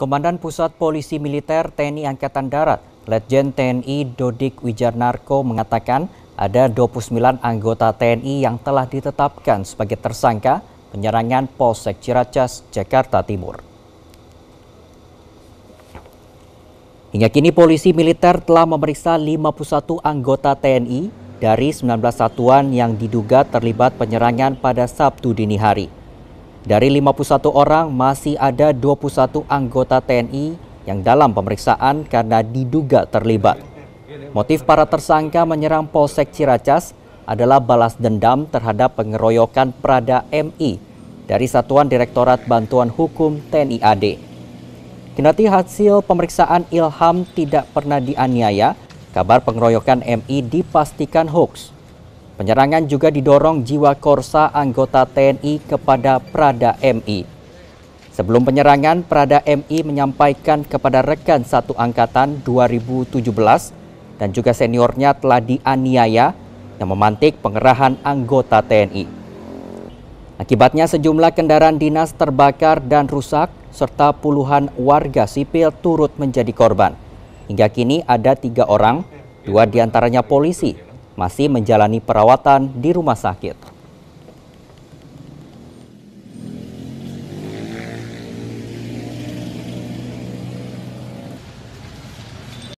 Komandan Pusat Polisi Militer TNI Angkatan Darat, Letjen TNI Dodik Wijarnarko mengatakan ada 29 anggota TNI yang telah ditetapkan sebagai tersangka penyerangan Polsek Ciracas, Jakarta Timur. Hingga kini polisi militer telah memeriksa 51 anggota TNI dari 19 satuan yang diduga terlibat penyerangan pada Sabtu dini hari. Dari 51 orang masih ada 21 anggota TNI yang dalam pemeriksaan karena diduga terlibat. Motif para tersangka menyerang Polsek Ciracas adalah balas dendam terhadap pengeroyokan Prada MI dari Satuan Direktorat Bantuan Hukum TNI AD. Kenati hasil pemeriksaan Ilham tidak pernah dianiaya, kabar pengeroyokan MI dipastikan hoax. Penyerangan juga didorong jiwa korsa anggota TNI kepada Prada MI. Sebelum penyerangan, Prada MI menyampaikan kepada rekan satu angkatan 2017 dan juga seniornya telah dianiaya yang memantik pengerahan anggota TNI. Akibatnya sejumlah kendaraan dinas terbakar dan rusak serta puluhan warga sipil turut menjadi korban. Hingga kini ada tiga orang, dua diantaranya polisi masih menjalani perawatan di rumah sakit.